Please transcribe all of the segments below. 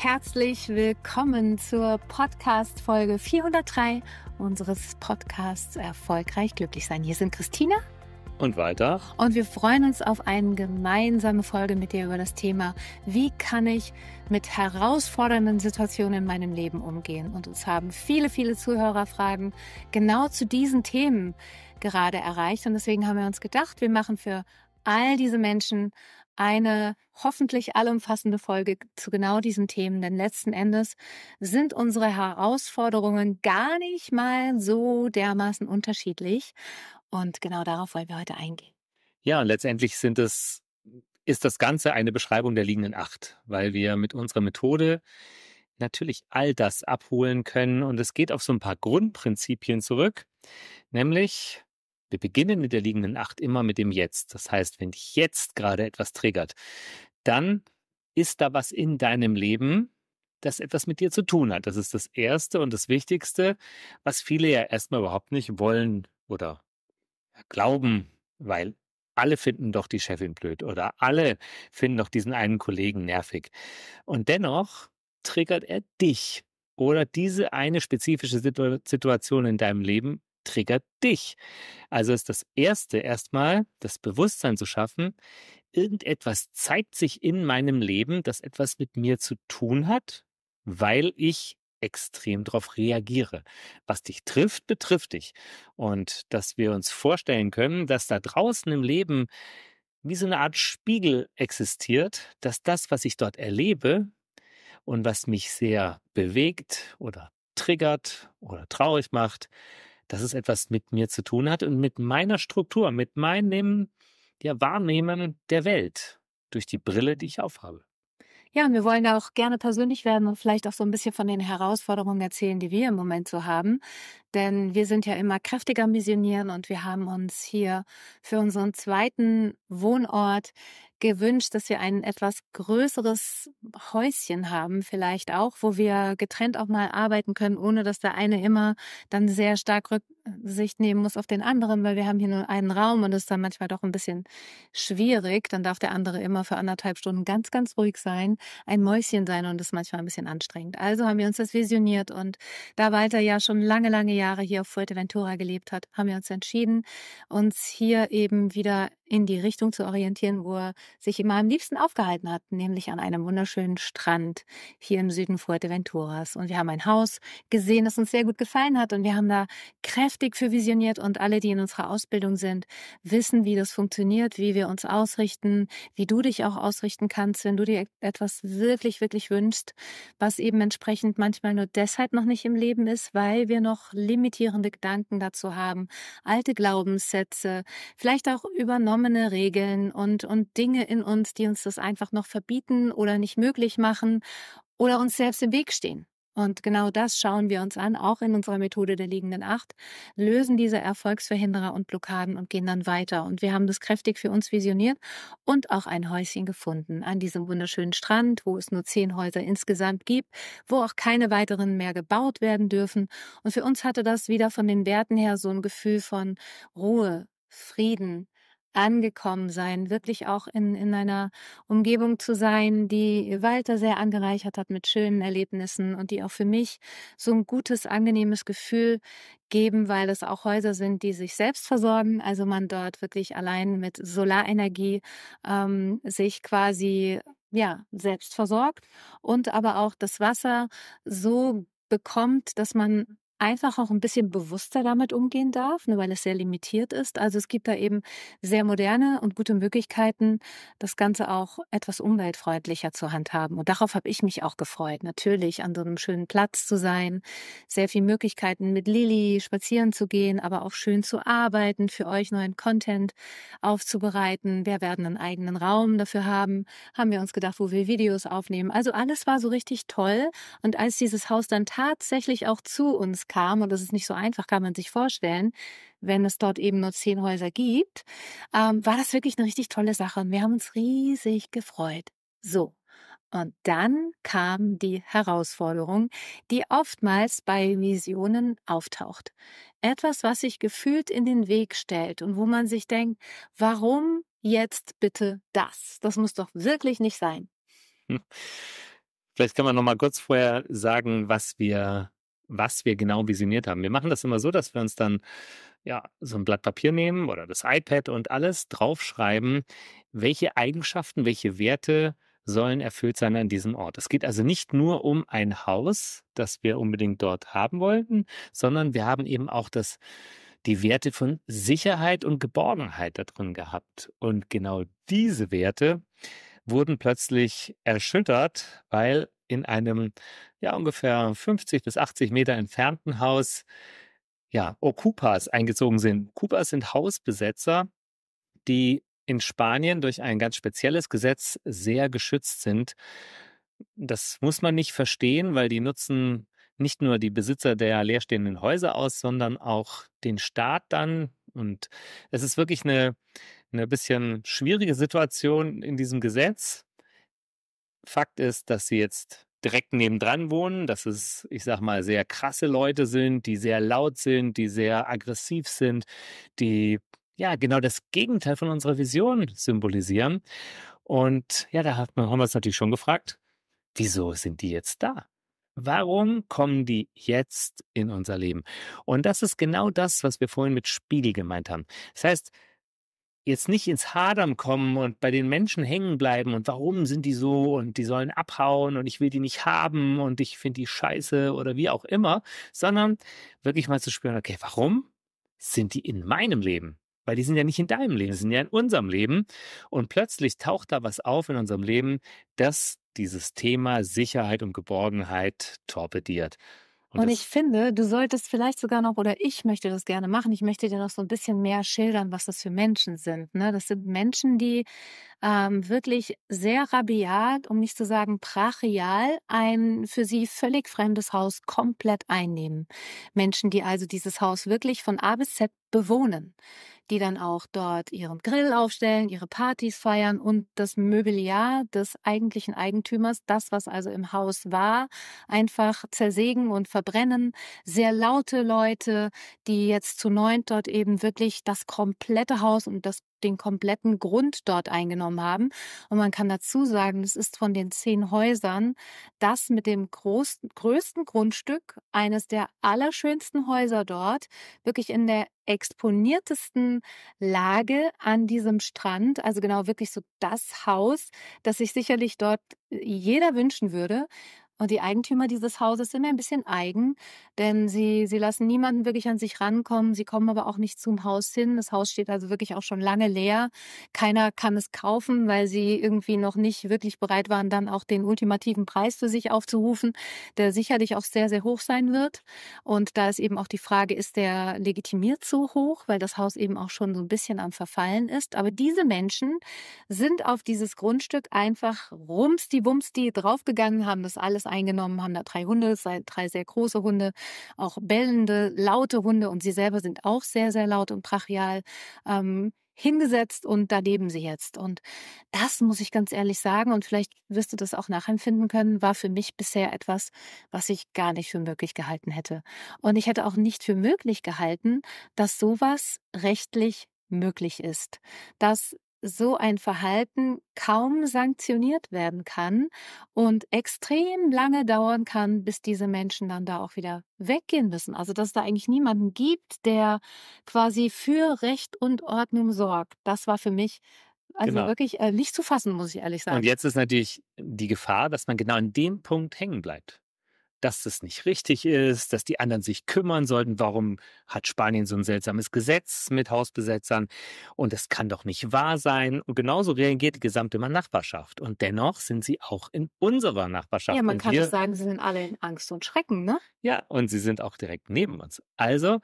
Herzlich willkommen zur Podcast Folge 403 unseres Podcasts Erfolgreich glücklich sein. Hier sind Christina und Walter. Und wir freuen uns auf eine gemeinsame Folge mit dir über das Thema, wie kann ich mit herausfordernden Situationen in meinem Leben umgehen? Und uns haben viele, viele Zuhörerfragen genau zu diesen Themen gerade erreicht. Und deswegen haben wir uns gedacht, wir machen für all diese Menschen eine hoffentlich allumfassende Folge zu genau diesen Themen, denn letzten Endes sind unsere Herausforderungen gar nicht mal so dermaßen unterschiedlich und genau darauf wollen wir heute eingehen. Ja, und letztendlich sind es ist das Ganze eine Beschreibung der liegenden Acht, weil wir mit unserer Methode natürlich all das abholen können und es geht auf so ein paar Grundprinzipien zurück, nämlich wir beginnen mit der liegenden Acht immer mit dem Jetzt. Das heißt, wenn dich jetzt gerade etwas triggert, dann ist da was in deinem Leben, das etwas mit dir zu tun hat. Das ist das Erste und das Wichtigste, was viele ja erstmal überhaupt nicht wollen oder glauben, weil alle finden doch die Chefin blöd oder alle finden doch diesen einen Kollegen nervig. Und dennoch triggert er dich oder diese eine spezifische Situation in deinem Leben triggert dich. Also ist das Erste erstmal, das Bewusstsein zu schaffen, irgendetwas zeigt sich in meinem Leben, das etwas mit mir zu tun hat, weil ich extrem darauf reagiere. Was dich trifft, betrifft dich. Und dass wir uns vorstellen können, dass da draußen im Leben wie so eine Art Spiegel existiert, dass das, was ich dort erlebe und was mich sehr bewegt oder triggert oder traurig macht, dass es etwas mit mir zu tun hat und mit meiner Struktur, mit meinem ja, Wahrnehmen der Welt durch die Brille, die ich aufhabe. Ja, und wir wollen da auch gerne persönlich werden und vielleicht auch so ein bisschen von den Herausforderungen erzählen, die wir im Moment so haben. Denn wir sind ja immer kräftiger missionieren und wir haben uns hier für unseren zweiten Wohnort gewünscht, dass wir ein etwas größeres Häuschen haben, vielleicht auch, wo wir getrennt auch mal arbeiten können, ohne dass der eine immer dann sehr stark Rücksicht nehmen muss auf den anderen, weil wir haben hier nur einen Raum und es ist dann manchmal doch ein bisschen schwierig. Dann darf der andere immer für anderthalb Stunden ganz, ganz ruhig sein, ein Mäuschen sein und das ist manchmal ein bisschen anstrengend. Also haben wir uns das visioniert und da Walter ja schon lange, lange Jahre hier auf Fuerteventura gelebt hat, haben wir uns entschieden, uns hier eben wieder in die Richtung zu orientieren, wo er sich immer am liebsten aufgehalten hat, nämlich an einem wunderschönen Strand hier im Süden Fuerteventuras. Und wir haben ein Haus gesehen, das uns sehr gut gefallen hat und wir haben da kräftig für visioniert und alle, die in unserer Ausbildung sind, wissen, wie das funktioniert, wie wir uns ausrichten, wie du dich auch ausrichten kannst, wenn du dir etwas wirklich, wirklich wünschst, was eben entsprechend manchmal nur deshalb noch nicht im Leben ist, weil wir noch limitierende Gedanken dazu haben, alte Glaubenssätze, vielleicht auch übernommen verschwommene Regeln und, und Dinge in uns, die uns das einfach noch verbieten oder nicht möglich machen oder uns selbst im Weg stehen. Und genau das schauen wir uns an, auch in unserer Methode der liegenden Acht, lösen diese Erfolgsverhinderer und Blockaden und gehen dann weiter. Und wir haben das kräftig für uns visioniert und auch ein Häuschen gefunden an diesem wunderschönen Strand, wo es nur zehn Häuser insgesamt gibt, wo auch keine weiteren mehr gebaut werden dürfen. Und für uns hatte das wieder von den Werten her so ein Gefühl von Ruhe, Frieden, angekommen sein, wirklich auch in, in einer Umgebung zu sein, die Walter sehr angereichert hat mit schönen Erlebnissen und die auch für mich so ein gutes, angenehmes Gefühl geben, weil es auch Häuser sind, die sich selbst versorgen. Also man dort wirklich allein mit Solarenergie ähm, sich quasi ja selbst versorgt und aber auch das Wasser so bekommt, dass man einfach auch ein bisschen bewusster damit umgehen darf, nur ne, weil es sehr limitiert ist. Also es gibt da eben sehr moderne und gute Möglichkeiten, das Ganze auch etwas umweltfreundlicher zu handhaben. Und darauf habe ich mich auch gefreut, natürlich an so einem schönen Platz zu sein, sehr viele Möglichkeiten mit Lilly spazieren zu gehen, aber auch schön zu arbeiten, für euch neuen Content aufzubereiten. Wir werden einen eigenen Raum dafür haben, haben wir uns gedacht, wo wir Videos aufnehmen. Also alles war so richtig toll. Und als dieses Haus dann tatsächlich auch zu uns kam, und das ist nicht so einfach, kann man sich vorstellen, wenn es dort eben nur zehn Häuser gibt, ähm, war das wirklich eine richtig tolle Sache und wir haben uns riesig gefreut. So. Und dann kam die Herausforderung, die oftmals bei Visionen auftaucht. Etwas, was sich gefühlt in den Weg stellt und wo man sich denkt, warum jetzt bitte das? Das muss doch wirklich nicht sein. Hm. Vielleicht kann man noch mal kurz vorher sagen, was wir was wir genau visioniert haben. Wir machen das immer so, dass wir uns dann ja, so ein Blatt Papier nehmen oder das iPad und alles draufschreiben, welche Eigenschaften, welche Werte sollen erfüllt sein an diesem Ort. Es geht also nicht nur um ein Haus, das wir unbedingt dort haben wollten, sondern wir haben eben auch das, die Werte von Sicherheit und Geborgenheit da drin gehabt. Und genau diese Werte wurden plötzlich erschüttert, weil in einem ja ungefähr 50 bis 80 Meter entfernten Haus ja Okupas oh, eingezogen sind. Okupas sind Hausbesetzer, die in Spanien durch ein ganz spezielles Gesetz sehr geschützt sind. Das muss man nicht verstehen, weil die nutzen nicht nur die Besitzer der leerstehenden Häuser aus, sondern auch den Staat dann. Und es ist wirklich eine, eine bisschen schwierige Situation in diesem Gesetz. Fakt ist, dass sie jetzt direkt nebendran wohnen, dass es, ich sag mal, sehr krasse Leute sind, die sehr laut sind, die sehr aggressiv sind, die ja genau das Gegenteil von unserer Vision symbolisieren. Und ja, da hat man, haben wir uns natürlich schon gefragt, wieso sind die jetzt da? Warum kommen die jetzt in unser Leben? Und das ist genau das, was wir vorhin mit Spiegel gemeint haben. Das heißt, jetzt nicht ins Hadern kommen und bei den Menschen hängen bleiben und warum sind die so und die sollen abhauen und ich will die nicht haben und ich finde die scheiße oder wie auch immer, sondern wirklich mal zu spüren, okay, warum sind die in meinem Leben? Weil die sind ja nicht in deinem Leben, die sind ja in unserem Leben. Und plötzlich taucht da was auf in unserem Leben, das dieses Thema Sicherheit und Geborgenheit torpediert. Und, und ich finde, du solltest vielleicht sogar noch, oder ich möchte das gerne machen, ich möchte dir noch so ein bisschen mehr schildern, was das für Menschen sind. Ne? Das sind Menschen, die ähm, wirklich sehr rabiat, um nicht zu sagen brachial, ein für sie völlig fremdes Haus komplett einnehmen. Menschen, die also dieses Haus wirklich von A bis Z bewohnen die dann auch dort ihren Grill aufstellen, ihre Partys feiern und das Möbeljahr des eigentlichen Eigentümers, das, was also im Haus war, einfach zersägen und verbrennen. Sehr laute Leute, die jetzt zu neunt dort eben wirklich das komplette Haus und das den kompletten Grund dort eingenommen haben. Und man kann dazu sagen, es ist von den zehn Häusern das mit dem großen, größten Grundstück, eines der allerschönsten Häuser dort, wirklich in der exponiertesten Lage an diesem Strand. Also genau wirklich so das Haus, das sich sicherlich dort jeder wünschen würde. Und die Eigentümer dieses Hauses sind ein bisschen eigen, denn sie, sie lassen niemanden wirklich an sich rankommen. Sie kommen aber auch nicht zum Haus hin. Das Haus steht also wirklich auch schon lange leer. Keiner kann es kaufen, weil sie irgendwie noch nicht wirklich bereit waren, dann auch den ultimativen Preis für sich aufzurufen, der sicherlich auch sehr, sehr hoch sein wird. Und da ist eben auch die Frage, ist der legitimiert so hoch, weil das Haus eben auch schon so ein bisschen am Verfallen ist. Aber diese Menschen sind auf dieses Grundstück einfach rumsti-wumsti draufgegangen, haben das alles eingenommen, haben da drei Hunde, drei sehr große Hunde, auch bellende, laute Hunde und sie selber sind auch sehr, sehr laut und brachial. Ähm, hingesetzt und da leben sie jetzt. Und das muss ich ganz ehrlich sagen, und vielleicht wirst du das auch nachempfinden können, war für mich bisher etwas, was ich gar nicht für möglich gehalten hätte. Und ich hätte auch nicht für möglich gehalten, dass sowas rechtlich möglich ist, dass so ein Verhalten kaum sanktioniert werden kann und extrem lange dauern kann, bis diese Menschen dann da auch wieder weggehen müssen. Also dass es da eigentlich niemanden gibt, der quasi für Recht und Ordnung sorgt. Das war für mich also genau. wirklich äh, nicht zu fassen, muss ich ehrlich sagen. Und jetzt ist natürlich die Gefahr, dass man genau an dem Punkt hängen bleibt dass das nicht richtig ist, dass die anderen sich kümmern sollten. Warum hat Spanien so ein seltsames Gesetz mit Hausbesetzern? Und das kann doch nicht wahr sein. Und genauso reagiert die gesamte Nachbarschaft. Und dennoch sind sie auch in unserer Nachbarschaft. Ja, man und kann wir, sagen, sie sind alle in Angst und Schrecken, ne? Ja, und sie sind auch direkt neben uns. Also,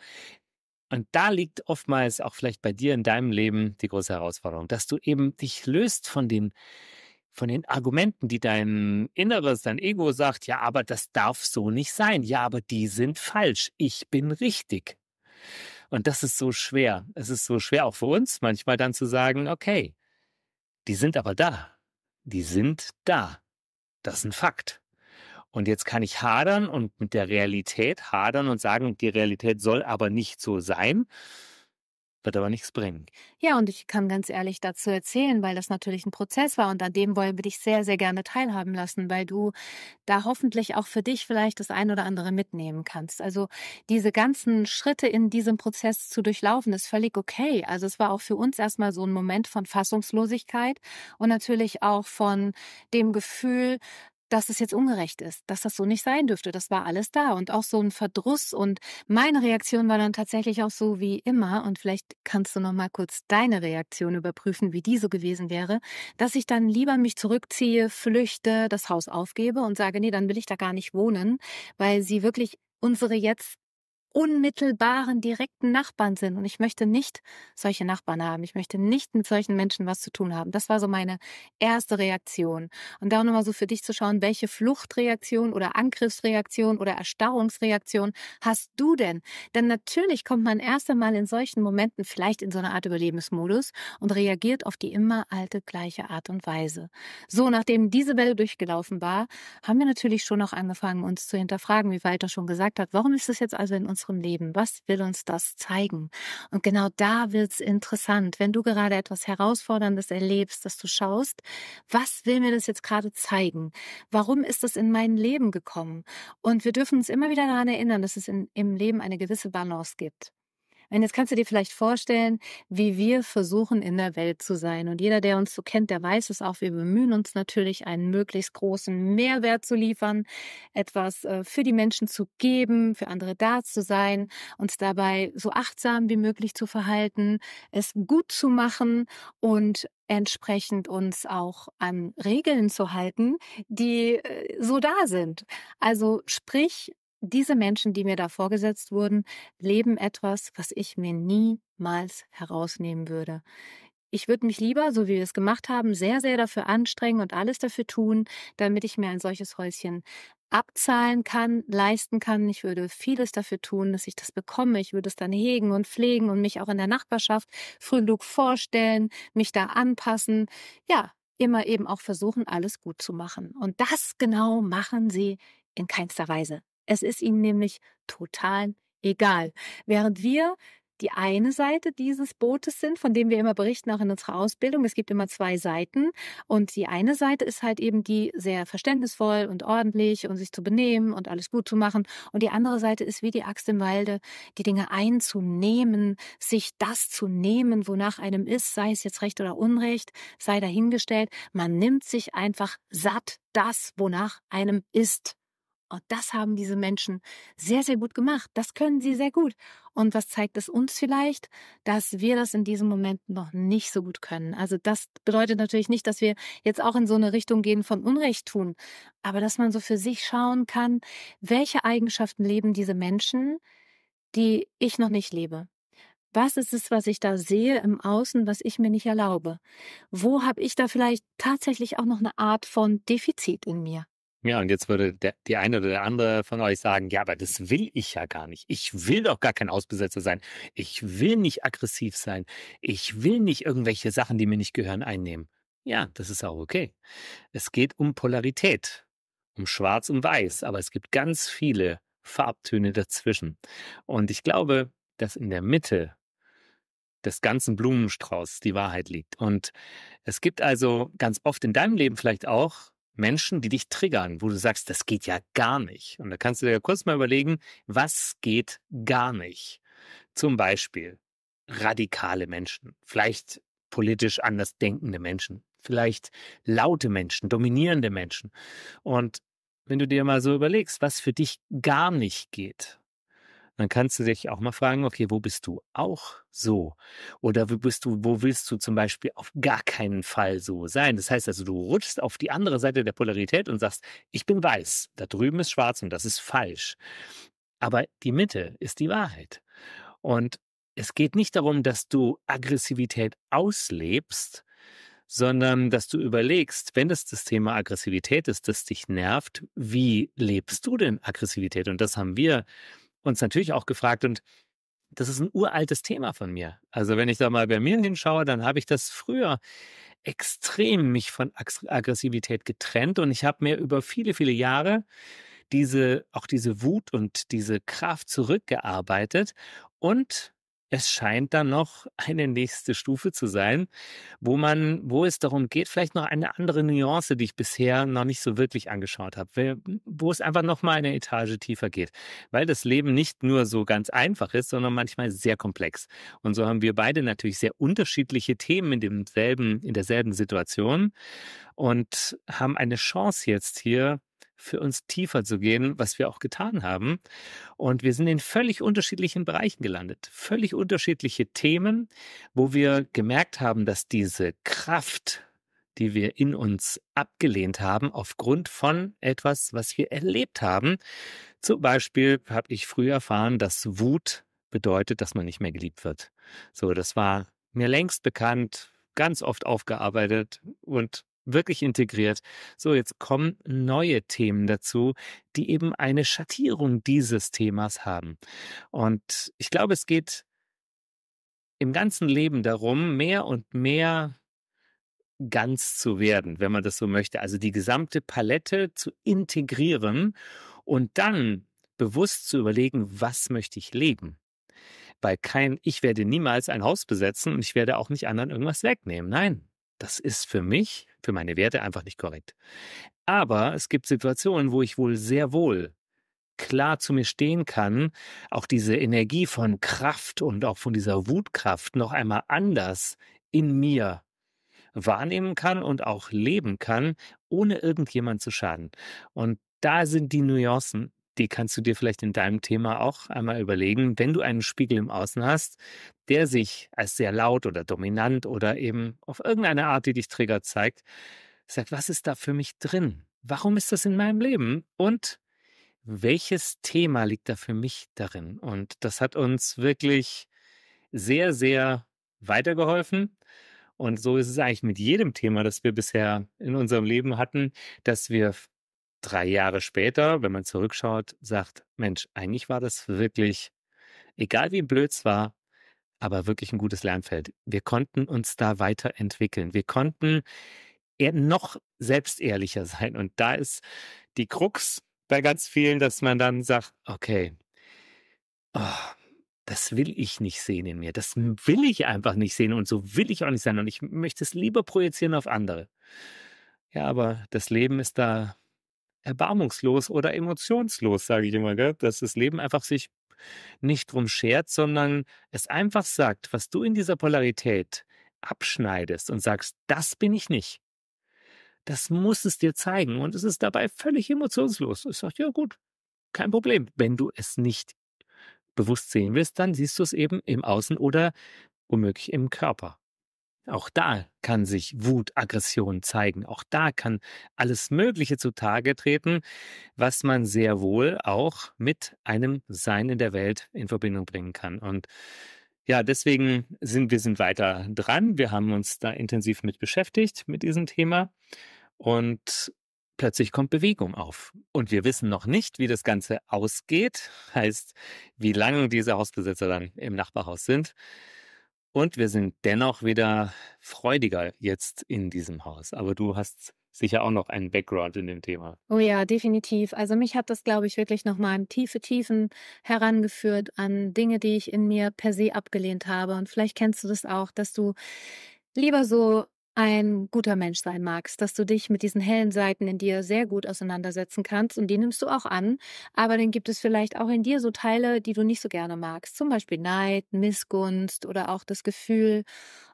und da liegt oftmals auch vielleicht bei dir in deinem Leben die große Herausforderung, dass du eben dich löst von den von den Argumenten, die dein Inneres, dein Ego sagt, ja, aber das darf so nicht sein. Ja, aber die sind falsch. Ich bin richtig. Und das ist so schwer. Es ist so schwer auch für uns manchmal dann zu sagen, okay, die sind aber da. Die sind da. Das ist ein Fakt. Und jetzt kann ich hadern und mit der Realität hadern und sagen, die Realität soll aber nicht so sein wird aber nichts bringen. Ja, und ich kann ganz ehrlich dazu erzählen, weil das natürlich ein Prozess war und an dem wollen wir dich sehr, sehr gerne teilhaben lassen, weil du da hoffentlich auch für dich vielleicht das ein oder andere mitnehmen kannst. Also diese ganzen Schritte in diesem Prozess zu durchlaufen, ist völlig okay. Also es war auch für uns erstmal so ein Moment von Fassungslosigkeit und natürlich auch von dem Gefühl, dass es jetzt ungerecht ist, dass das so nicht sein dürfte. Das war alles da und auch so ein Verdruss und meine Reaktion war dann tatsächlich auch so wie immer und vielleicht kannst du noch mal kurz deine Reaktion überprüfen, wie die so gewesen wäre, dass ich dann lieber mich zurückziehe, flüchte, das Haus aufgebe und sage, nee, dann will ich da gar nicht wohnen, weil sie wirklich unsere jetzt unmittelbaren, direkten Nachbarn sind. Und ich möchte nicht solche Nachbarn haben. Ich möchte nicht mit solchen Menschen was zu tun haben. Das war so meine erste Reaktion. Und da nochmal so für dich zu schauen, welche Fluchtreaktion oder Angriffsreaktion oder Erstarrungsreaktion hast du denn? Denn natürlich kommt man erst einmal in solchen Momenten vielleicht in so eine Art Überlebensmodus und reagiert auf die immer alte gleiche Art und Weise. So, nachdem diese Welle durchgelaufen war, haben wir natürlich schon auch angefangen, uns zu hinterfragen, wie Walter schon gesagt hat, warum ist das jetzt also in uns unserem Leben? Was will uns das zeigen? Und genau da wird es interessant, wenn du gerade etwas Herausforderndes erlebst, dass du schaust, was will mir das jetzt gerade zeigen? Warum ist das in mein Leben gekommen? Und wir dürfen uns immer wieder daran erinnern, dass es in, im Leben eine gewisse Balance gibt. Und jetzt kannst du dir vielleicht vorstellen, wie wir versuchen, in der Welt zu sein. Und jeder, der uns so kennt, der weiß es auch. Wir bemühen uns natürlich, einen möglichst großen Mehrwert zu liefern, etwas äh, für die Menschen zu geben, für andere da zu sein, uns dabei so achtsam wie möglich zu verhalten, es gut zu machen und entsprechend uns auch an Regeln zu halten, die äh, so da sind. Also sprich, diese Menschen, die mir da vorgesetzt wurden, leben etwas, was ich mir niemals herausnehmen würde. Ich würde mich lieber, so wie wir es gemacht haben, sehr, sehr dafür anstrengen und alles dafür tun, damit ich mir ein solches Häuschen abzahlen kann, leisten kann. Ich würde vieles dafür tun, dass ich das bekomme. Ich würde es dann hegen und pflegen und mich auch in der Nachbarschaft früh genug vorstellen, mich da anpassen. Ja, immer eben auch versuchen, alles gut zu machen. Und das genau machen sie in keinster Weise. Es ist ihnen nämlich total egal. Während wir die eine Seite dieses Bootes sind, von dem wir immer berichten, auch in unserer Ausbildung. Es gibt immer zwei Seiten. Und die eine Seite ist halt eben die sehr verständnisvoll und ordentlich und sich zu benehmen und alles gut zu machen. Und die andere Seite ist wie die Axt im Walde, die Dinge einzunehmen, sich das zu nehmen, wonach einem ist, sei es jetzt Recht oder Unrecht, sei dahingestellt. Man nimmt sich einfach satt das, wonach einem ist. Und oh, das haben diese Menschen sehr, sehr gut gemacht. Das können sie hm. sehr gut. Und was zeigt es uns vielleicht? Dass wir das in diesem Moment noch nicht so gut können. Also das bedeutet natürlich nicht, dass wir jetzt auch in so eine Richtung gehen von Unrecht tun, aber dass man so für sich schauen kann, welche Eigenschaften leben diese Menschen, die ich noch nicht lebe. Was ist es, was ich da sehe im Außen, was ich mir nicht erlaube? Wo habe ich da vielleicht tatsächlich auch noch eine Art von Defizit in mir? Ja, und jetzt würde der, die eine oder der andere von euch sagen, ja, aber das will ich ja gar nicht. Ich will doch gar kein Ausbesetzer sein. Ich will nicht aggressiv sein. Ich will nicht irgendwelche Sachen, die mir nicht gehören, einnehmen. Ja, das ist auch okay. Es geht um Polarität, um Schwarz und Weiß, aber es gibt ganz viele Farbtöne dazwischen. Und ich glaube, dass in der Mitte des ganzen Blumenstrauß die Wahrheit liegt. Und es gibt also ganz oft in deinem Leben vielleicht auch Menschen, die dich triggern, wo du sagst, das geht ja gar nicht. Und da kannst du dir ja kurz mal überlegen, was geht gar nicht. Zum Beispiel radikale Menschen, vielleicht politisch anders denkende Menschen, vielleicht laute Menschen, dominierende Menschen. Und wenn du dir mal so überlegst, was für dich gar nicht geht, dann kannst du dich auch mal fragen, okay, wo bist du auch so? Oder wo bist du, wo willst du zum Beispiel auf gar keinen Fall so sein? Das heißt also, du rutschst auf die andere Seite der Polarität und sagst, ich bin weiß, da drüben ist schwarz und das ist falsch. Aber die Mitte ist die Wahrheit. Und es geht nicht darum, dass du Aggressivität auslebst, sondern dass du überlegst, wenn das das Thema Aggressivität ist, das dich nervt, wie lebst du denn Aggressivität? Und das haben wir uns natürlich auch gefragt und das ist ein uraltes Thema von mir. Also wenn ich da mal bei mir hinschaue, dann habe ich das früher extrem mich von Aggressivität getrennt und ich habe mir über viele, viele Jahre diese, auch diese Wut und diese Kraft zurückgearbeitet und es scheint dann noch eine nächste Stufe zu sein, wo man, wo es darum geht, vielleicht noch eine andere Nuance, die ich bisher noch nicht so wirklich angeschaut habe, wo es einfach noch mal eine Etage tiefer geht, weil das Leben nicht nur so ganz einfach ist, sondern manchmal sehr komplex. Und so haben wir beide natürlich sehr unterschiedliche Themen in demselben, in derselben Situation und haben eine Chance jetzt hier für uns tiefer zu gehen, was wir auch getan haben. Und wir sind in völlig unterschiedlichen Bereichen gelandet, völlig unterschiedliche Themen, wo wir gemerkt haben, dass diese Kraft, die wir in uns abgelehnt haben, aufgrund von etwas, was wir erlebt haben. Zum Beispiel habe ich früh erfahren, dass Wut bedeutet, dass man nicht mehr geliebt wird. So, das war mir längst bekannt, ganz oft aufgearbeitet und wirklich integriert. So, jetzt kommen neue Themen dazu, die eben eine Schattierung dieses Themas haben. Und ich glaube, es geht im ganzen Leben darum, mehr und mehr ganz zu werden, wenn man das so möchte. Also die gesamte Palette zu integrieren und dann bewusst zu überlegen, was möchte ich leben weil kein, ich werde niemals ein Haus besetzen und ich werde auch nicht anderen irgendwas wegnehmen. Nein, das ist für mich für meine Werte einfach nicht korrekt. Aber es gibt Situationen, wo ich wohl sehr wohl klar zu mir stehen kann, auch diese Energie von Kraft und auch von dieser Wutkraft noch einmal anders in mir wahrnehmen kann und auch leben kann, ohne irgendjemand zu schaden. Und da sind die Nuancen die kannst du dir vielleicht in deinem Thema auch einmal überlegen. Wenn du einen Spiegel im Außen hast, der sich als sehr laut oder dominant oder eben auf irgendeine Art, die dich triggert, zeigt, sagt, was ist da für mich drin? Warum ist das in meinem Leben? Und welches Thema liegt da für mich darin? Und das hat uns wirklich sehr, sehr weitergeholfen. Und so ist es eigentlich mit jedem Thema, das wir bisher in unserem Leben hatten, dass wir drei Jahre später, wenn man zurückschaut, sagt, Mensch, eigentlich war das wirklich, egal wie blöd es war, aber wirklich ein gutes Lernfeld. Wir konnten uns da weiterentwickeln. Wir konnten eher noch selbstehrlicher sein. Und da ist die Krux bei ganz vielen, dass man dann sagt, okay, oh, das will ich nicht sehen in mir. Das will ich einfach nicht sehen und so will ich auch nicht sein und ich möchte es lieber projizieren auf andere. Ja, aber das Leben ist da erbarmungslos oder emotionslos, sage ich immer, gell? dass das Leben einfach sich nicht drum schert, sondern es einfach sagt, was du in dieser Polarität abschneidest und sagst, das bin ich nicht. Das muss es dir zeigen und es ist dabei völlig emotionslos. Ich sage, ja gut, kein Problem. Wenn du es nicht bewusst sehen willst, dann siehst du es eben im Außen oder womöglich im Körper. Auch da kann sich Wut, Aggression zeigen. Auch da kann alles Mögliche zutage treten, was man sehr wohl auch mit einem Sein in der Welt in Verbindung bringen kann. Und ja, deswegen sind wir sind weiter dran. Wir haben uns da intensiv mit beschäftigt mit diesem Thema und plötzlich kommt Bewegung auf und wir wissen noch nicht, wie das Ganze ausgeht, heißt, wie lange diese Hausbesitzer dann im Nachbarhaus sind. Und wir sind dennoch wieder freudiger jetzt in diesem Haus. Aber du hast sicher auch noch einen Background in dem Thema. Oh ja, definitiv. Also mich hat das, glaube ich, wirklich nochmal in tiefe Tiefen herangeführt an Dinge, die ich in mir per se abgelehnt habe. Und vielleicht kennst du das auch, dass du lieber so ein guter Mensch sein magst, dass du dich mit diesen hellen Seiten in dir sehr gut auseinandersetzen kannst und die nimmst du auch an, aber dann gibt es vielleicht auch in dir so Teile, die du nicht so gerne magst, zum Beispiel Neid, Missgunst oder auch das Gefühl,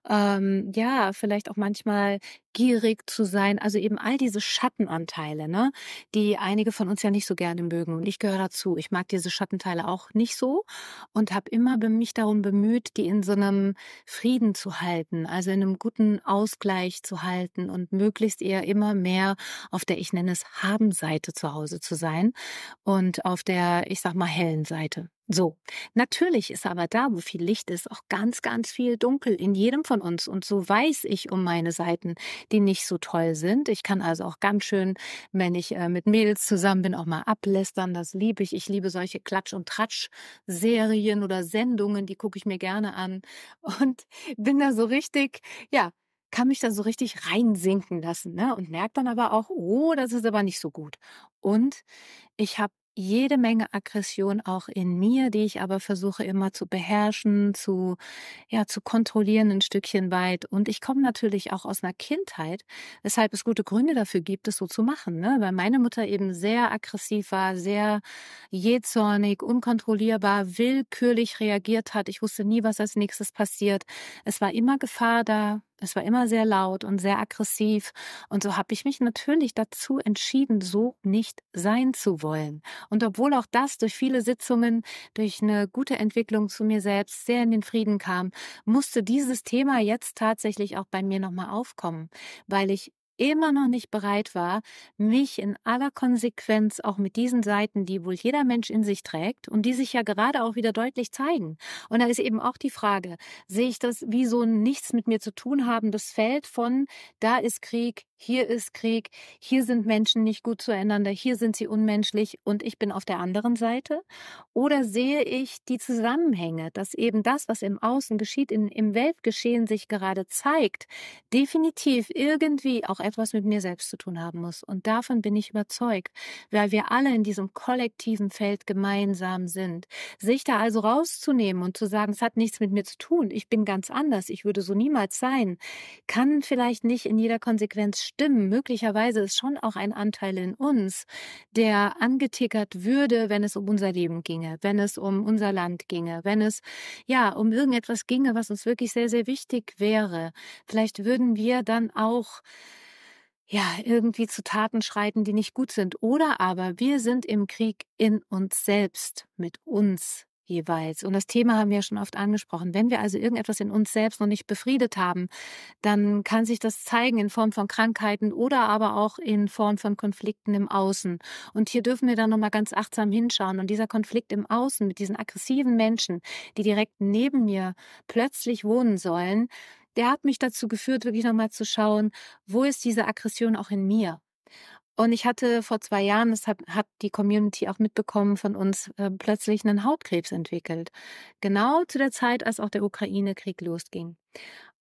ähm, ja, vielleicht auch manchmal gierig zu sein. Also eben all diese Schattenanteile, ne, die einige von uns ja nicht so gerne mögen. Und ich gehöre dazu. Ich mag diese Schattenteile auch nicht so und habe immer mich darum bemüht, die in so einem Frieden zu halten, also in einem guten Ausgleich zu halten und möglichst eher immer mehr auf der, ich nenne es, Habenseite zu Hause zu sein und auf der, ich sag mal, hellen Seite. So, natürlich ist aber da, wo viel Licht ist, auch ganz, ganz viel Dunkel in jedem von uns. Und so weiß ich um meine Seiten, die nicht so toll sind. Ich kann also auch ganz schön, wenn ich äh, mit Mädels zusammen bin, auch mal ablästern. Das liebe ich. Ich liebe solche Klatsch- und Tratsch-Serien oder Sendungen, die gucke ich mir gerne an. Und bin da so richtig, ja, kann mich da so richtig reinsinken lassen ne? und merke dann aber auch, oh, das ist aber nicht so gut. Und ich habe jede Menge Aggression auch in mir, die ich aber versuche immer zu beherrschen, zu ja zu kontrollieren ein Stückchen weit. Und ich komme natürlich auch aus einer Kindheit, weshalb es gute Gründe dafür gibt, es so zu machen. Ne? Weil meine Mutter eben sehr aggressiv war, sehr jähzornig, unkontrollierbar, willkürlich reagiert hat. Ich wusste nie, was als nächstes passiert. Es war immer Gefahr da, es war immer sehr laut und sehr aggressiv. Und so habe ich mich natürlich dazu entschieden, so nicht sein zu wollen. Und obwohl auch das durch viele Sitzungen, durch eine gute Entwicklung zu mir selbst sehr in den Frieden kam, musste dieses Thema jetzt tatsächlich auch bei mir nochmal aufkommen, weil ich immer noch nicht bereit war, mich in aller Konsequenz auch mit diesen Seiten, die wohl jeder Mensch in sich trägt und die sich ja gerade auch wieder deutlich zeigen. Und da ist eben auch die Frage, sehe ich das wie so ein nichts mit mir zu tun haben, das Feld von, da ist Krieg, hier ist Krieg, hier sind Menschen nicht gut zueinander, hier sind sie unmenschlich und ich bin auf der anderen Seite? Oder sehe ich die Zusammenhänge, dass eben das, was im Außen geschieht, in, im Weltgeschehen sich gerade zeigt, definitiv irgendwie auch etwas mit mir selbst zu tun haben muss. Und davon bin ich überzeugt, weil wir alle in diesem kollektiven Feld gemeinsam sind. Sich da also rauszunehmen und zu sagen, es hat nichts mit mir zu tun, ich bin ganz anders, ich würde so niemals sein, kann vielleicht nicht in jeder Konsequenz stimmen. Möglicherweise ist schon auch ein Anteil in uns, der angetickert würde, wenn es um unser Leben ginge, wenn es um unser Land ginge, wenn es ja um irgendetwas ginge, was uns wirklich sehr, sehr wichtig wäre. Vielleicht würden wir dann auch ja, irgendwie zu Taten schreiten, die nicht gut sind. Oder aber wir sind im Krieg in uns selbst, mit uns jeweils. Und das Thema haben wir schon oft angesprochen. Wenn wir also irgendetwas in uns selbst noch nicht befriedet haben, dann kann sich das zeigen in Form von Krankheiten oder aber auch in Form von Konflikten im Außen. Und hier dürfen wir dann nochmal ganz achtsam hinschauen. Und dieser Konflikt im Außen mit diesen aggressiven Menschen, die direkt neben mir plötzlich wohnen sollen, der hat mich dazu geführt, wirklich nochmal zu schauen, wo ist diese Aggression auch in mir? Und ich hatte vor zwei Jahren, das hat, hat die Community auch mitbekommen von uns, äh, plötzlich einen Hautkrebs entwickelt. Genau zu der Zeit, als auch der Ukraine-Krieg losging.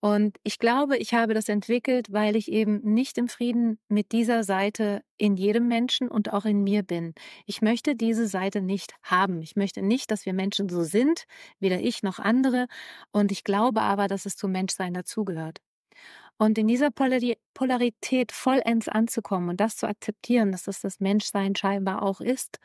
Und ich glaube, ich habe das entwickelt, weil ich eben nicht im Frieden mit dieser Seite in jedem Menschen und auch in mir bin. Ich möchte diese Seite nicht haben. Ich möchte nicht, dass wir Menschen so sind, weder ich noch andere. Und ich glaube aber, dass es zum Menschsein dazugehört. Und in dieser Polar Polarität vollends anzukommen und das zu akzeptieren, dass das das Menschsein scheinbar auch ist,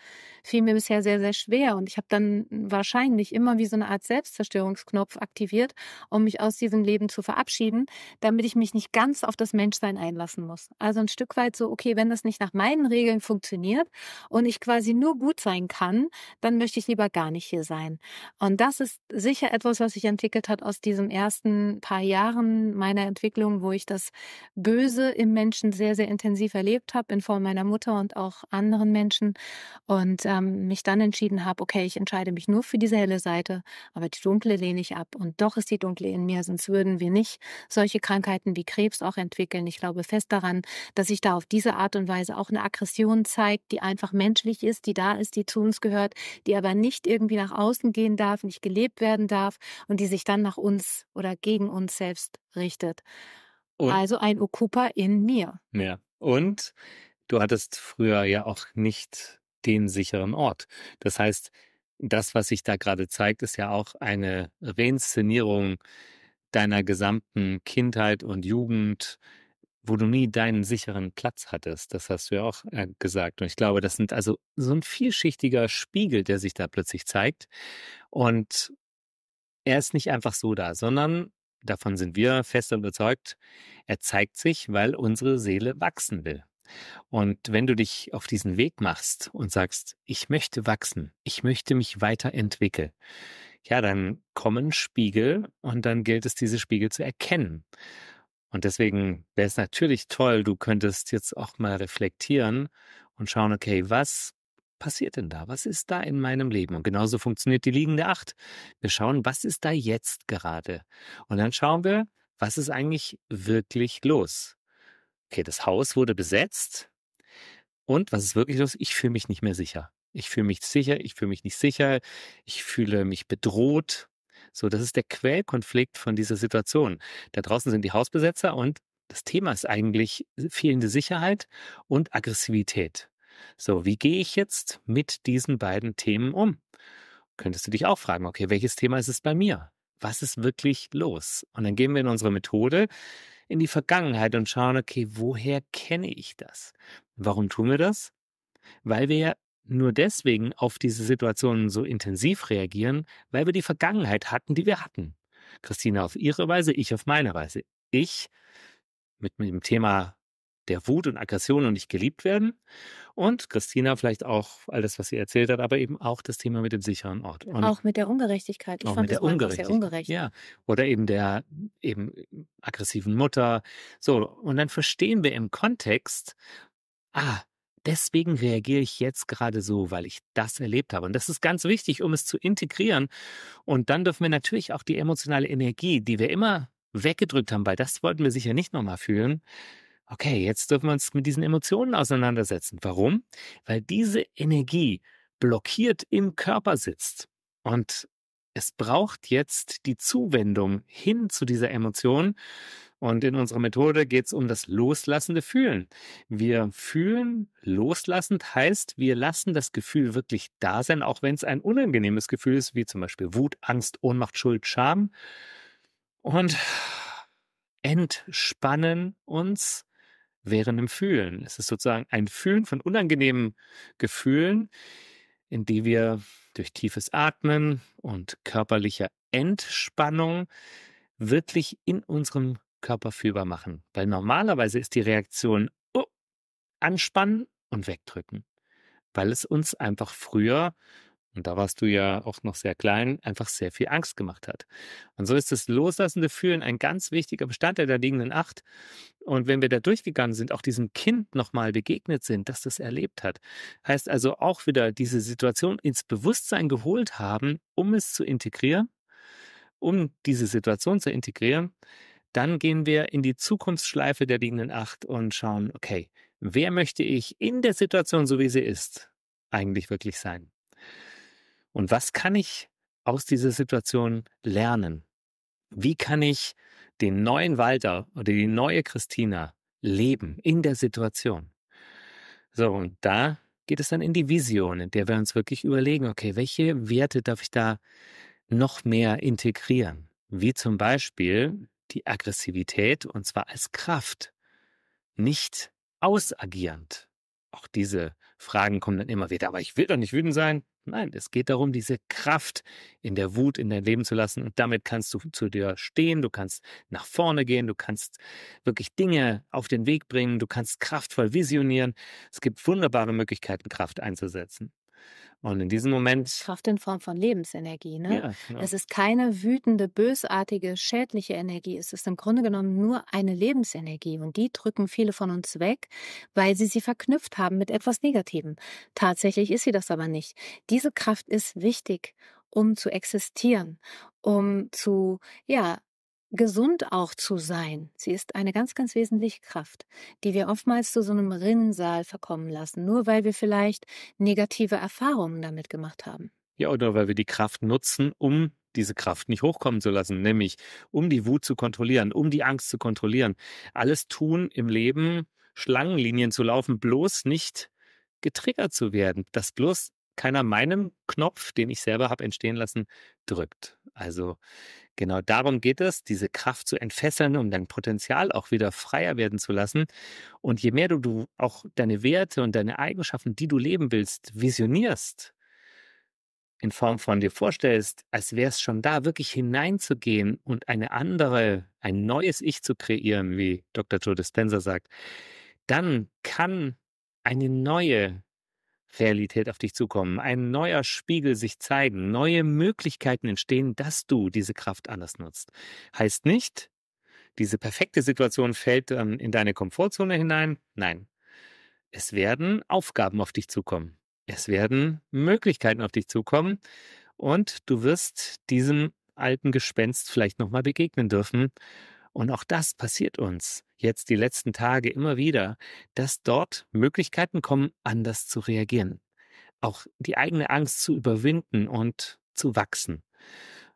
fiel mir bisher sehr, sehr schwer. Und ich habe dann wahrscheinlich immer wie so eine Art Selbstzerstörungsknopf aktiviert, um mich aus diesem Leben zu verabschieden, damit ich mich nicht ganz auf das Menschsein einlassen muss. Also ein Stück weit so, okay, wenn das nicht nach meinen Regeln funktioniert und ich quasi nur gut sein kann, dann möchte ich lieber gar nicht hier sein. Und das ist sicher etwas, was sich entwickelt hat aus diesem ersten paar Jahren meiner Entwicklung, wo ich das Böse Böse im Menschen sehr, sehr intensiv erlebt habe in Form meiner Mutter und auch anderen Menschen und ähm, mich dann entschieden habe, okay, ich entscheide mich nur für diese helle Seite, aber die dunkle lehne ich ab. Und doch ist die dunkle in mir, sonst würden wir nicht solche Krankheiten wie Krebs auch entwickeln. Ich glaube fest daran, dass sich da auf diese Art und Weise auch eine Aggression zeigt, die einfach menschlich ist, die da ist, die zu uns gehört, die aber nicht irgendwie nach außen gehen darf, nicht gelebt werden darf und die sich dann nach uns oder gegen uns selbst richtet. Und also ein Okupa in mir. Ja. Und du hattest früher ja auch nicht den sicheren Ort. Das heißt, das, was sich da gerade zeigt, ist ja auch eine Reinszenierung deiner gesamten Kindheit und Jugend, wo du nie deinen sicheren Platz hattest. Das hast du ja auch äh, gesagt. Und ich glaube, das sind also so ein vielschichtiger Spiegel, der sich da plötzlich zeigt. Und er ist nicht einfach so da, sondern davon sind wir fest überzeugt, er zeigt sich, weil unsere Seele wachsen will. Und wenn du dich auf diesen Weg machst und sagst, ich möchte wachsen, ich möchte mich weiterentwickeln, ja, dann kommen Spiegel und dann gilt es, diese Spiegel zu erkennen. Und deswegen wäre es natürlich toll, du könntest jetzt auch mal reflektieren und schauen, okay, was passiert denn da? Was ist da in meinem Leben? Und genauso funktioniert die liegende Acht. Wir schauen, was ist da jetzt gerade? Und dann schauen wir, was ist eigentlich wirklich los? Okay, das Haus wurde besetzt. Und was ist wirklich los? Ich fühle mich nicht mehr sicher. Ich fühle mich sicher, ich fühle mich nicht sicher, ich fühle mich bedroht. So, das ist der Quellkonflikt von dieser Situation. Da draußen sind die Hausbesetzer und das Thema ist eigentlich äh, fehlende Sicherheit und Aggressivität. So, wie gehe ich jetzt mit diesen beiden Themen um? Könntest du dich auch fragen, okay, welches Thema ist es bei mir? Was ist wirklich los? Und dann gehen wir in unsere Methode in die Vergangenheit und schauen, okay, woher kenne ich das? Warum tun wir das? Weil wir ja nur deswegen auf diese Situationen so intensiv reagieren, weil wir die Vergangenheit hatten, die wir hatten. Christina auf ihre Weise, ich auf meine Weise. Ich mit, mit dem Thema der Wut und Aggression und nicht geliebt werden. Und Christina vielleicht auch alles, was sie erzählt hat, aber eben auch das Thema mit dem sicheren Ort. Und auch mit der Ungerechtigkeit. Ich auch fand mit das der Ungerechtigkeit. sehr ungerecht. Ja. Oder eben der eben aggressiven Mutter. So. Und dann verstehen wir im Kontext, ah, deswegen reagiere ich jetzt gerade so, weil ich das erlebt habe. Und das ist ganz wichtig, um es zu integrieren. Und dann dürfen wir natürlich auch die emotionale Energie, die wir immer weggedrückt haben, weil das wollten wir sicher nicht nochmal fühlen, okay, jetzt dürfen wir uns mit diesen Emotionen auseinandersetzen. Warum? Weil diese Energie blockiert im Körper sitzt. Und es braucht jetzt die Zuwendung hin zu dieser Emotion. Und in unserer Methode geht es um das loslassende Fühlen. Wir fühlen loslassend heißt, wir lassen das Gefühl wirklich da sein, auch wenn es ein unangenehmes Gefühl ist, wie zum Beispiel Wut, Angst, Ohnmacht, Schuld, Scham. Und entspannen uns während im Fühlen. Es ist sozusagen ein Fühlen von unangenehmen Gefühlen, in die wir durch tiefes Atmen und körperlicher Entspannung wirklich in unserem Körper fühlbar machen. Weil normalerweise ist die Reaktion oh, anspannen und wegdrücken, weil es uns einfach früher und da warst du ja auch noch sehr klein, einfach sehr viel Angst gemacht hat. Und so ist das loslassende Fühlen ein ganz wichtiger Bestandteil der liegenden Acht. Und wenn wir da durchgegangen sind, auch diesem Kind nochmal begegnet sind, das das erlebt hat, heißt also auch wieder diese Situation ins Bewusstsein geholt haben, um es zu integrieren, um diese Situation zu integrieren, dann gehen wir in die Zukunftsschleife der liegenden Acht und schauen, okay, wer möchte ich in der Situation, so wie sie ist, eigentlich wirklich sein? Und was kann ich aus dieser Situation lernen? Wie kann ich den neuen Walter oder die neue Christina leben in der Situation? So, und da geht es dann in die Vision, in der wir uns wirklich überlegen, okay, welche Werte darf ich da noch mehr integrieren? Wie zum Beispiel die Aggressivität und zwar als Kraft, nicht ausagierend. Auch diese Fragen kommen dann immer wieder, aber ich will doch nicht wütend sein. Nein, es geht darum, diese Kraft in der Wut in dein Leben zu lassen. Und damit kannst du zu dir stehen, du kannst nach vorne gehen, du kannst wirklich Dinge auf den Weg bringen, du kannst kraftvoll visionieren. Es gibt wunderbare Möglichkeiten, Kraft einzusetzen. Und in diesem Moment. Kraft in Form von Lebensenergie, ne? Ja, genau. Es ist keine wütende, bösartige, schädliche Energie. Es ist im Grunde genommen nur eine Lebensenergie. Und die drücken viele von uns weg, weil sie sie verknüpft haben mit etwas Negativem. Tatsächlich ist sie das aber nicht. Diese Kraft ist wichtig, um zu existieren, um zu, ja, gesund auch zu sein. Sie ist eine ganz, ganz wesentliche Kraft, die wir oftmals zu so einem Rinnensaal verkommen lassen, nur weil wir vielleicht negative Erfahrungen damit gemacht haben. Ja, oder weil wir die Kraft nutzen, um diese Kraft nicht hochkommen zu lassen, nämlich um die Wut zu kontrollieren, um die Angst zu kontrollieren. Alles tun im Leben, Schlangenlinien zu laufen, bloß nicht getriggert zu werden, dass bloß keiner meinem Knopf, den ich selber habe entstehen lassen, drückt. Also Genau darum geht es, diese Kraft zu entfesseln, um dein Potenzial auch wieder freier werden zu lassen. Und je mehr du, du auch deine Werte und deine Eigenschaften, die du leben willst, visionierst, in Form von dir vorstellst, als wäre es schon da, wirklich hineinzugehen und eine andere, ein neues Ich zu kreieren, wie Dr. Joe Dispenza sagt, dann kann eine neue Realität auf dich zukommen, ein neuer Spiegel sich zeigen, neue Möglichkeiten entstehen, dass du diese Kraft anders nutzt. Heißt nicht, diese perfekte Situation fällt ähm, in deine Komfortzone hinein. Nein, es werden Aufgaben auf dich zukommen. Es werden Möglichkeiten auf dich zukommen und du wirst diesem alten Gespenst vielleicht nochmal begegnen dürfen und auch das passiert uns jetzt die letzten Tage immer wieder, dass dort Möglichkeiten kommen, anders zu reagieren. Auch die eigene Angst zu überwinden und zu wachsen.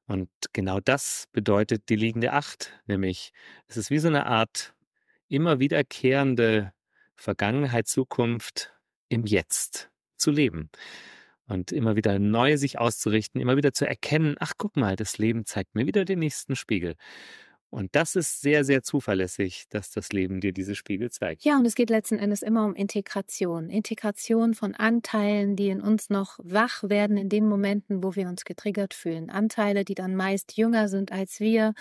Und genau das bedeutet die liegende Acht, nämlich es ist wie so eine Art immer wiederkehrende Vergangenheit, Zukunft im Jetzt zu leben und immer wieder neu sich auszurichten, immer wieder zu erkennen, ach guck mal, das Leben zeigt mir wieder den nächsten Spiegel. Und das ist sehr, sehr zuverlässig, dass das Leben dir diese Spiegel zeigt. Ja, und es geht letzten Endes immer um Integration. Integration von Anteilen, die in uns noch wach werden in den Momenten, wo wir uns getriggert fühlen. Anteile, die dann meist jünger sind als wir,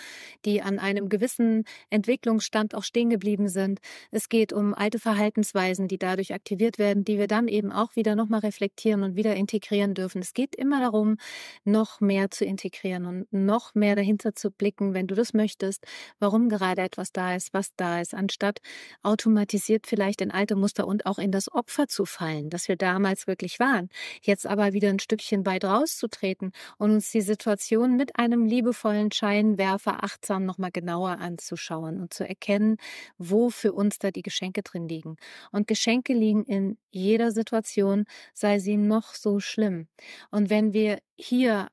die an einem gewissen Entwicklungsstand auch stehen geblieben sind. Es geht um alte Verhaltensweisen, die dadurch aktiviert werden, die wir dann eben auch wieder nochmal reflektieren und wieder integrieren dürfen. Es geht immer darum, noch mehr zu integrieren und noch mehr dahinter zu blicken, wenn du das möchtest ist, warum gerade etwas da ist, was da ist, anstatt automatisiert vielleicht in alte Muster und auch in das Opfer zu fallen, das wir damals wirklich waren. Jetzt aber wieder ein Stückchen weit rauszutreten und uns die Situation mit einem liebevollen Scheinwerfer achtsam nochmal genauer anzuschauen und zu erkennen, wo für uns da die Geschenke drin liegen. Und Geschenke liegen in jeder Situation, sei sie noch so schlimm. Und wenn wir hier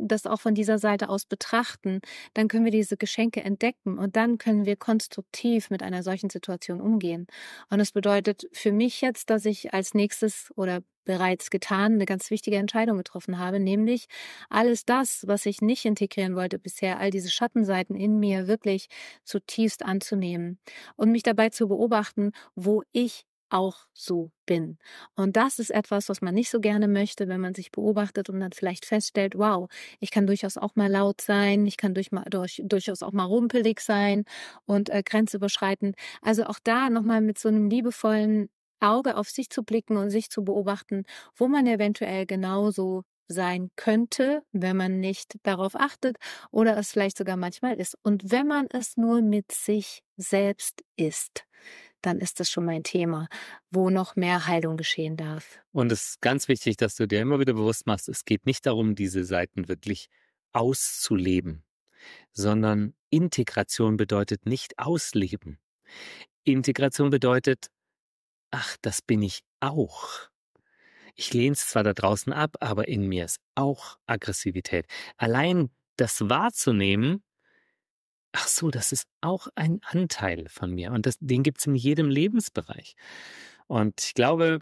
das auch von dieser Seite aus betrachten, dann können wir diese Geschenke entdecken und dann können wir konstruktiv mit einer solchen Situation umgehen. Und das bedeutet für mich jetzt, dass ich als nächstes oder bereits getan, eine ganz wichtige Entscheidung getroffen habe, nämlich alles das, was ich nicht integrieren wollte bisher, all diese Schattenseiten in mir wirklich zutiefst anzunehmen und mich dabei zu beobachten, wo ich auch so bin. Und das ist etwas, was man nicht so gerne möchte, wenn man sich beobachtet und dann vielleicht feststellt, wow, ich kann durchaus auch mal laut sein, ich kann durch, durch, durchaus auch mal rumpelig sein und äh, grenzüberschreitend. Also auch da nochmal mit so einem liebevollen Auge auf sich zu blicken und sich zu beobachten, wo man eventuell genauso sein könnte, wenn man nicht darauf achtet oder es vielleicht sogar manchmal ist. Und wenn man es nur mit sich selbst ist, dann ist das schon mein Thema, wo noch mehr Heilung geschehen darf. Und es ist ganz wichtig, dass du dir immer wieder bewusst machst, es geht nicht darum, diese Seiten wirklich auszuleben, sondern Integration bedeutet nicht ausleben. Integration bedeutet, ach, das bin ich auch. Ich lehne es zwar da draußen ab, aber in mir ist auch Aggressivität. Allein das wahrzunehmen, ach so, das ist auch ein Anteil von mir und das, den gibt es in jedem Lebensbereich. Und ich glaube,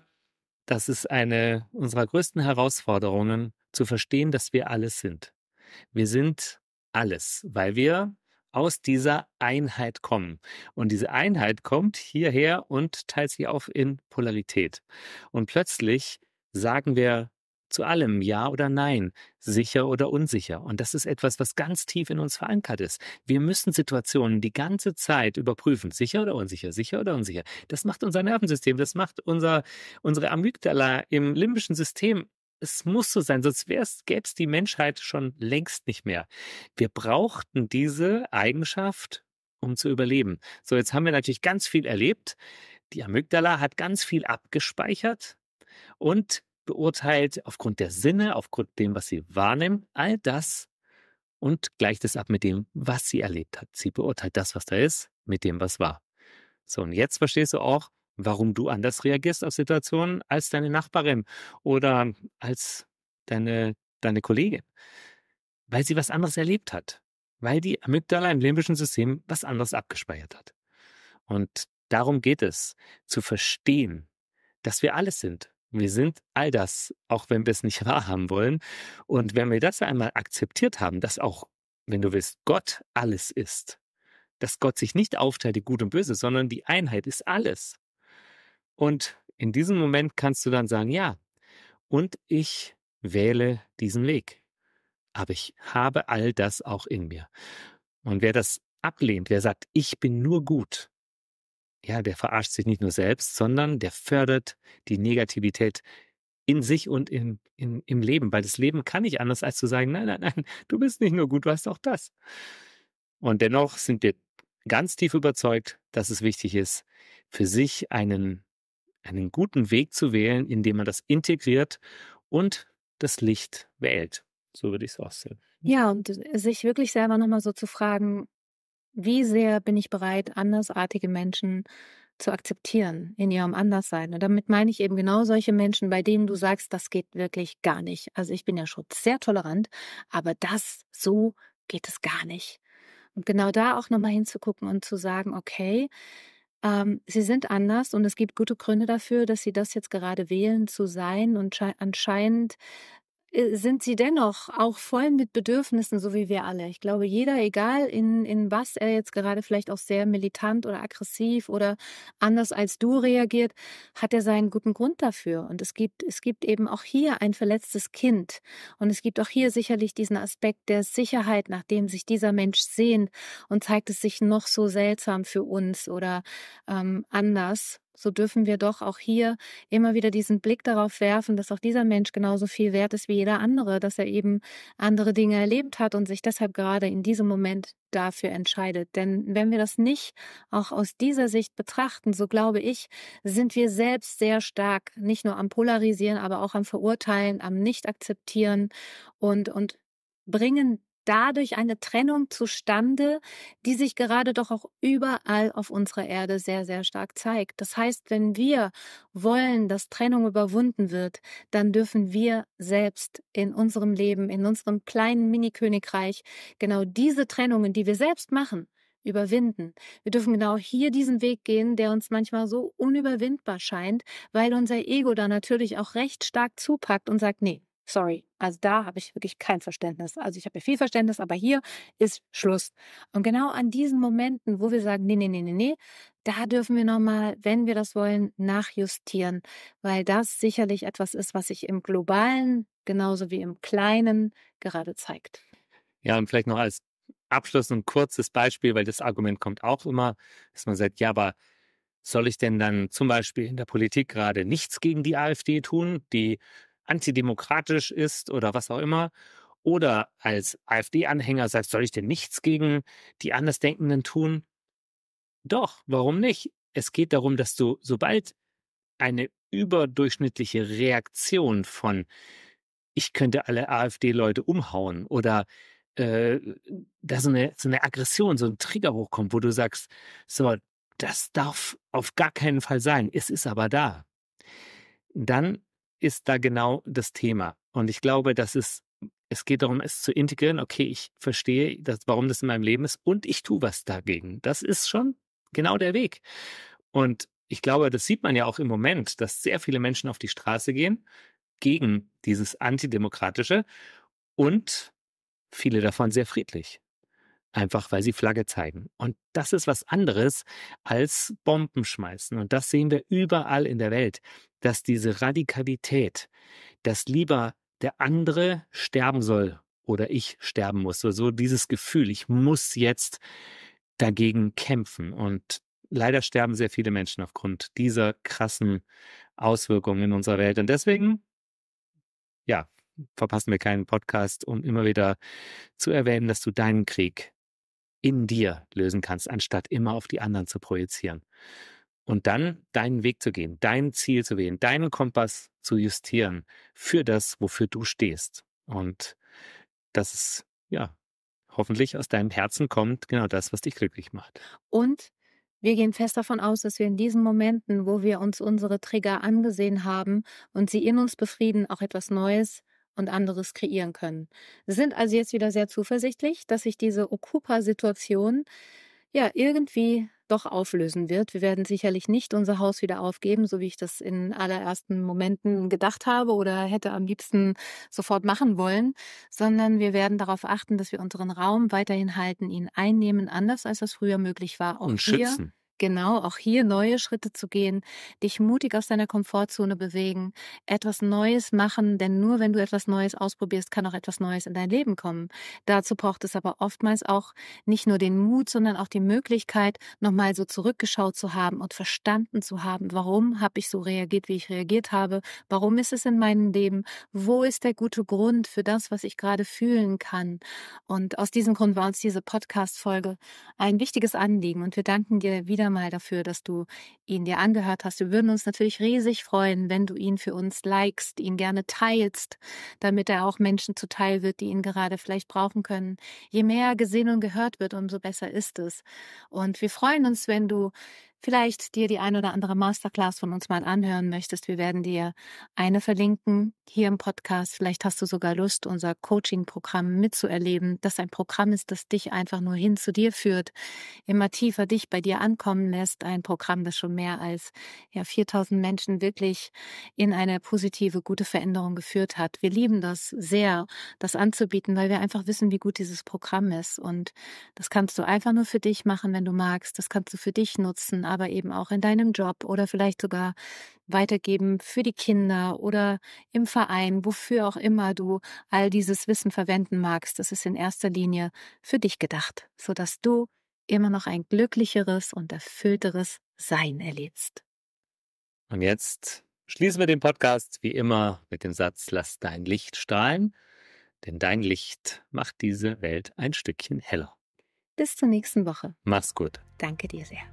das ist eine unserer größten Herausforderungen, zu verstehen, dass wir alles sind. Wir sind alles, weil wir aus dieser Einheit kommen. Und diese Einheit kommt hierher und teilt sich auf in Polarität. Und plötzlich sagen wir zu allem, ja oder nein, sicher oder unsicher. Und das ist etwas, was ganz tief in uns verankert ist. Wir müssen Situationen die ganze Zeit überprüfen, sicher oder unsicher, sicher oder unsicher. Das macht unser Nervensystem, das macht unser, unsere Amygdala im limbischen System. Es muss so sein, sonst gäbe es die Menschheit schon längst nicht mehr. Wir brauchten diese Eigenschaft, um zu überleben. So, jetzt haben wir natürlich ganz viel erlebt. Die Amygdala hat ganz viel abgespeichert und beurteilt, aufgrund der Sinne, aufgrund dem, was sie wahrnimmt, all das und gleicht es ab mit dem, was sie erlebt hat. Sie beurteilt das, was da ist, mit dem, was war. So, und jetzt verstehst du auch, warum du anders reagierst auf Situationen als deine Nachbarin oder als deine, deine Kollegin. Weil sie was anderes erlebt hat. Weil die Amygdala im limbischen System was anderes abgespeichert hat. Und darum geht es, zu verstehen, dass wir alles sind. Wir sind all das, auch wenn wir es nicht wahrhaben wollen. Und wenn wir das einmal akzeptiert haben, dass auch, wenn du willst, Gott alles ist, dass Gott sich nicht aufteilt die Gut und Böse, sondern die Einheit ist alles. Und in diesem Moment kannst du dann sagen, ja, und ich wähle diesen Weg. Aber ich habe all das auch in mir. Und wer das ablehnt, wer sagt, ich bin nur gut, ja, der verarscht sich nicht nur selbst, sondern der fördert die Negativität in sich und in, in, im Leben, weil das Leben kann nicht anders als zu sagen, nein, nein, nein, du bist nicht nur gut, du hast auch das. Und dennoch sind wir ganz tief überzeugt, dass es wichtig ist, für sich einen, einen guten Weg zu wählen, indem man das integriert und das Licht wählt. So würde ich es aussehen. Ja, und sich wirklich selber nochmal so zu fragen, wie sehr bin ich bereit, andersartige Menschen zu akzeptieren in ihrem Anderssein? Und damit meine ich eben genau solche Menschen, bei denen du sagst, das geht wirklich gar nicht. Also ich bin ja schon sehr tolerant, aber das so geht es gar nicht. Und genau da auch nochmal hinzugucken und zu sagen, okay, ähm, sie sind anders und es gibt gute Gründe dafür, dass sie das jetzt gerade wählen zu sein und anscheinend äh, sind sie dennoch auch voll mit Bedürfnissen, so wie wir alle. Ich glaube, jeder, egal in, in was er jetzt gerade vielleicht auch sehr militant oder aggressiv oder anders als du reagiert, hat er seinen guten Grund dafür. Und es gibt, es gibt eben auch hier ein verletztes Kind. Und es gibt auch hier sicherlich diesen Aspekt der Sicherheit, nach dem sich dieser Mensch sehnt und zeigt es sich noch so seltsam für uns oder ähm, anders so dürfen wir doch auch hier immer wieder diesen Blick darauf werfen, dass auch dieser Mensch genauso viel wert ist wie jeder andere, dass er eben andere Dinge erlebt hat und sich deshalb gerade in diesem Moment dafür entscheidet. Denn wenn wir das nicht auch aus dieser Sicht betrachten, so glaube ich, sind wir selbst sehr stark nicht nur am Polarisieren, aber auch am Verurteilen, am Nicht-Akzeptieren und, und bringen dadurch eine Trennung zustande, die sich gerade doch auch überall auf unserer Erde sehr, sehr stark zeigt. Das heißt, wenn wir wollen, dass Trennung überwunden wird, dann dürfen wir selbst in unserem Leben, in unserem kleinen Mini-Königreich genau diese Trennungen, die wir selbst machen, überwinden. Wir dürfen genau hier diesen Weg gehen, der uns manchmal so unüberwindbar scheint, weil unser Ego da natürlich auch recht stark zupackt und sagt, nee, Sorry. Also da habe ich wirklich kein Verständnis. Also ich habe ja viel Verständnis, aber hier ist Schluss. Und genau an diesen Momenten, wo wir sagen, nee, nee, ne, nee, nee, nee, da dürfen wir nochmal, wenn wir das wollen, nachjustieren, weil das sicherlich etwas ist, was sich im globalen genauso wie im kleinen gerade zeigt. Ja, und vielleicht noch als Abschluss ein kurzes Beispiel, weil das Argument kommt auch immer, dass man sagt, ja, aber soll ich denn dann zum Beispiel in der Politik gerade nichts gegen die AfD tun, die antidemokratisch ist oder was auch immer. Oder als AfD-Anhänger sagt, soll ich denn nichts gegen die Andersdenkenden tun? Doch, warum nicht? Es geht darum, dass du, sobald eine überdurchschnittliche Reaktion von ich könnte alle AfD-Leute umhauen oder äh, da so eine, so eine Aggression, so ein Trigger hochkommt, wo du sagst, so, das darf auf gar keinen Fall sein, es ist aber da. Dann ist da genau das Thema. Und ich glaube, dass es, es geht darum, es zu integrieren. Okay, ich verstehe, dass, warum das in meinem Leben ist und ich tue was dagegen. Das ist schon genau der Weg. Und ich glaube, das sieht man ja auch im Moment, dass sehr viele Menschen auf die Straße gehen gegen dieses Antidemokratische und viele davon sehr friedlich einfach weil sie Flagge zeigen. Und das ist was anderes als Bomben schmeißen. Und das sehen wir überall in der Welt, dass diese Radikalität, dass lieber der andere sterben soll oder ich sterben muss, so, so dieses Gefühl, ich muss jetzt dagegen kämpfen. Und leider sterben sehr viele Menschen aufgrund dieser krassen Auswirkungen in unserer Welt. Und deswegen, ja, verpassen wir keinen Podcast, um immer wieder zu erwähnen, dass du deinen Krieg in dir lösen kannst, anstatt immer auf die anderen zu projizieren. Und dann deinen Weg zu gehen, dein Ziel zu wählen, deinen Kompass zu justieren für das, wofür du stehst. Und das ist, ja, hoffentlich aus deinem Herzen kommt genau das, was dich glücklich macht. Und wir gehen fest davon aus, dass wir in diesen Momenten, wo wir uns unsere Trigger angesehen haben und sie in uns befrieden, auch etwas Neues und anderes kreieren können. Wir sind also jetzt wieder sehr zuversichtlich, dass sich diese Okupa-Situation ja irgendwie doch auflösen wird. Wir werden sicherlich nicht unser Haus wieder aufgeben, so wie ich das in allerersten Momenten gedacht habe oder hätte am liebsten sofort machen wollen, sondern wir werden darauf achten, dass wir unseren Raum weiterhin halten, ihn einnehmen, anders als das früher möglich war. Auch und schützen. Genau, auch hier neue Schritte zu gehen, dich mutig aus deiner Komfortzone bewegen, etwas Neues machen, denn nur wenn du etwas Neues ausprobierst, kann auch etwas Neues in dein Leben kommen. Dazu braucht es aber oftmals auch nicht nur den Mut, sondern auch die Möglichkeit, nochmal so zurückgeschaut zu haben und verstanden zu haben, warum habe ich so reagiert, wie ich reagiert habe, warum ist es in meinem Leben, wo ist der gute Grund für das, was ich gerade fühlen kann. Und aus diesem Grund war uns diese Podcast-Folge ein wichtiges Anliegen und wir danken dir wieder wieder mal dafür, dass du ihn dir angehört hast. Wir würden uns natürlich riesig freuen, wenn du ihn für uns likest, ihn gerne teilst, damit er auch Menschen zuteil wird, die ihn gerade vielleicht brauchen können. Je mehr gesehen und gehört wird, umso besser ist es. Und wir freuen uns, wenn du vielleicht dir die ein oder andere Masterclass von uns mal anhören möchtest, wir werden dir eine verlinken hier im Podcast. Vielleicht hast du sogar Lust, unser Coaching-Programm mitzuerleben, das ein Programm ist, das dich einfach nur hin zu dir führt, immer tiefer dich bei dir ankommen lässt. Ein Programm, das schon mehr als ja, 4000 Menschen wirklich in eine positive, gute Veränderung geführt hat. Wir lieben das sehr, das anzubieten, weil wir einfach wissen, wie gut dieses Programm ist. Und das kannst du einfach nur für dich machen, wenn du magst. Das kannst du für dich nutzen aber eben auch in deinem Job oder vielleicht sogar weitergeben für die Kinder oder im Verein, wofür auch immer du all dieses Wissen verwenden magst. Das ist in erster Linie für dich gedacht, sodass du immer noch ein glücklicheres und erfüllteres Sein erlebst. Und jetzt schließen wir den Podcast wie immer mit dem Satz, lass dein Licht strahlen, denn dein Licht macht diese Welt ein Stückchen heller. Bis zur nächsten Woche. Mach's gut. Danke dir sehr.